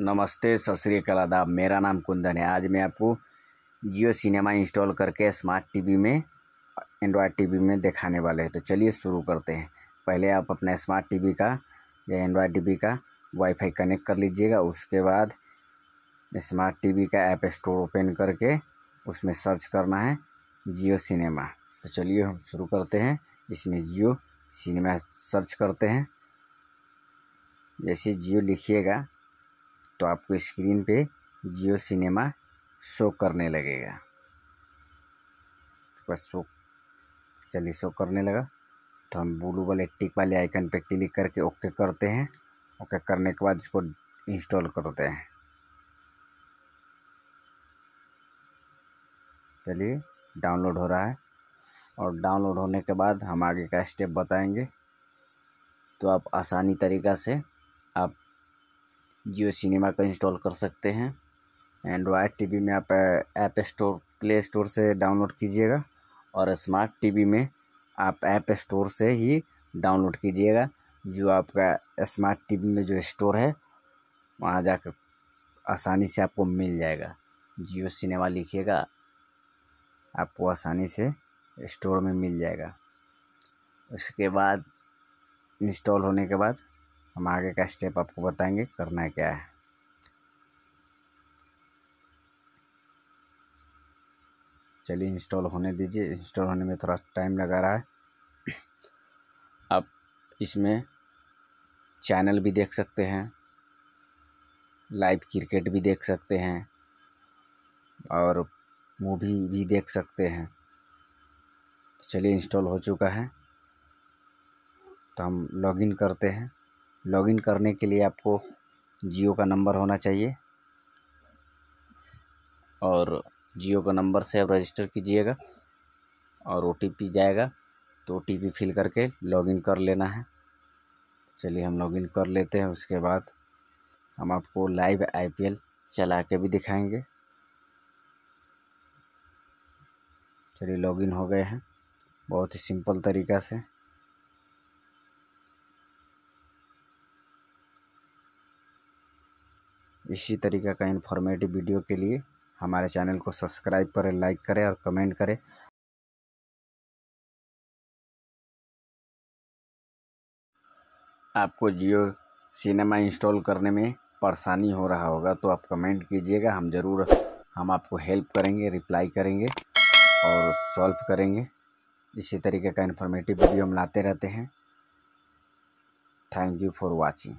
नमस्ते सत श्रीकाल आदाब मेरा नाम कुंदन है आज मैं आपको जियो सिनेमा इंस्टॉल करके स्मार्ट टीवी में एंड्रॉयड टीवी में दिखाने वाले हैं तो चलिए शुरू करते हैं पहले आप अपना स्मार्ट टीवी का या एंड्रॉयड टीवी का वाईफाई कनेक्ट कर लीजिएगा उसके बाद स्मार्ट टीवी का ऐप स्टोर ओपन करके उसमें सर्च करना है जियो सिनेमा तो चलिए हम शुरू करते हैं इसमें जियो सिनेमा सर्च करते हैं जैसे जियो लिखिएगा तो आपको स्क्रीन पे जियो सिनेमा शो करने लगेगा तो बस शो चलिए शो करने लगा तो हम ब्लू वाले टिक वाले आइकन पे क्लिक करके ओके करते हैं ओके करने के बाद इसको इंस्टॉल करते हैं चलिए डाउनलोड हो रहा है और डाउनलोड होने के बाद हम आगे का स्टेप बताएंगे तो आप आसानी तरीक़ा से जियो सिनेमा का इंस्टॉल कर सकते हैं एंड्रॉयड टी वी में आप ऐप स्टोर प्ले स्टोर से डाउनलोड कीजिएगा और स्मार्ट टी वी में आप ऐप स्टोर से ही डाउनलोड कीजिएगा जो आपका स्मार्ट टी वी में जो स्टोर है वहाँ जाकर आसानी से आपको मिल जाएगा जियो सिनेमा लिखिएगा आपको आसानी से स्टोर में मिल जाएगा उसके बाद इंस्टॉल होने के बाद हम आगे का स्टेप आपको बताएंगे करना क्या है चलिए इंस्टॉल होने दीजिए इंस्टॉल होने में थोड़ा टाइम लगा रहा है आप इसमें चैनल भी देख सकते हैं लाइव क्रिकेट भी देख सकते हैं और मूवी भी देख सकते हैं तो चलिए इंस्टॉल हो चुका है तो हम लॉगिन करते हैं लॉगिन करने के लिए आपको जियो का नंबर होना चाहिए और जियो का नंबर से आप रजिस्टर कीजिएगा और ओ जाएगा तो ओ फिल करके लॉगिन कर लेना है चलिए हम लॉगिन कर लेते हैं उसके बाद हम आपको लाइव आईपीएल चला के भी दिखाएंगे चलिए लॉगिन हो गए हैं बहुत ही सिंपल तरीका से इसी तरीके का इन्फॉर्मेटिव वीडियो के लिए हमारे चैनल को सब्सक्राइब करें लाइक करें और कमेंट करें आपको जियो सिनेमा इंस्टॉल करने में परेशानी हो रहा होगा तो आप कमेंट कीजिएगा हम ज़रूर हम आपको हेल्प करेंगे रिप्लाई करेंगे और सॉल्व करेंगे इसी तरीके का इन्फॉर्मेटिव वीडियो हम लाते रहते हैं थैंक यू फॉर वाचिंग